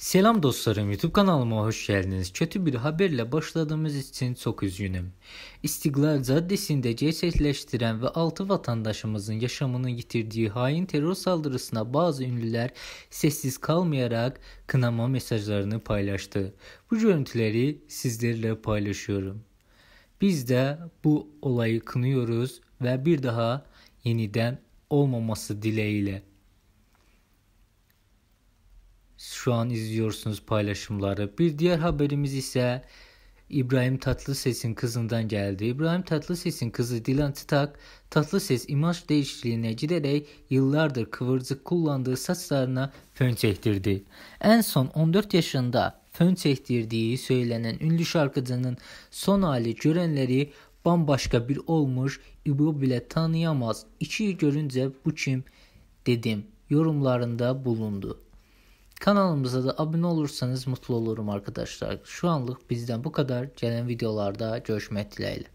Selam dostlarım YouTube kanalıma hoş geldiniz. Kötü bir haberle başladığımız için çok üzgünüm. İstiklal Caddesi'nde cesetleştiren ve 6 vatandaşımızın yaşamını yitirdiği hain terör saldırısına bazı ünlüler sessiz kalmayarak kınama mesajlarını paylaştı. Bu görüntüleri sizlerle paylaşıyorum. Biz de bu olayı kınıyoruz ve bir daha yeniden olmaması dileğiyle. şu an izliyorsunuz paylaşımları. Bir diğer haberimiz ise İbrahim Tatlıses'in kızından geldi. İbrahim Tatlıses'in kızı Dilan Titak, Tatlıses imaj değişikliğine giderek yıllardır kıvırcık kullandığı saçlarına fön çektirdi. En son 14 yaşında fön çektirdiği söylenen ünlü şarkıcının son hali görenleri bambaşka bir olmuş, İbo bile tanıyamaz. İçi görünce bu kim dedim yorumlarında bulundu. Kanalımıza da abone olursanız mutlu olurum arkadaşlar. Şu anlık bizden bu kadar. Gelen videolarda görüşmek dileğiyle.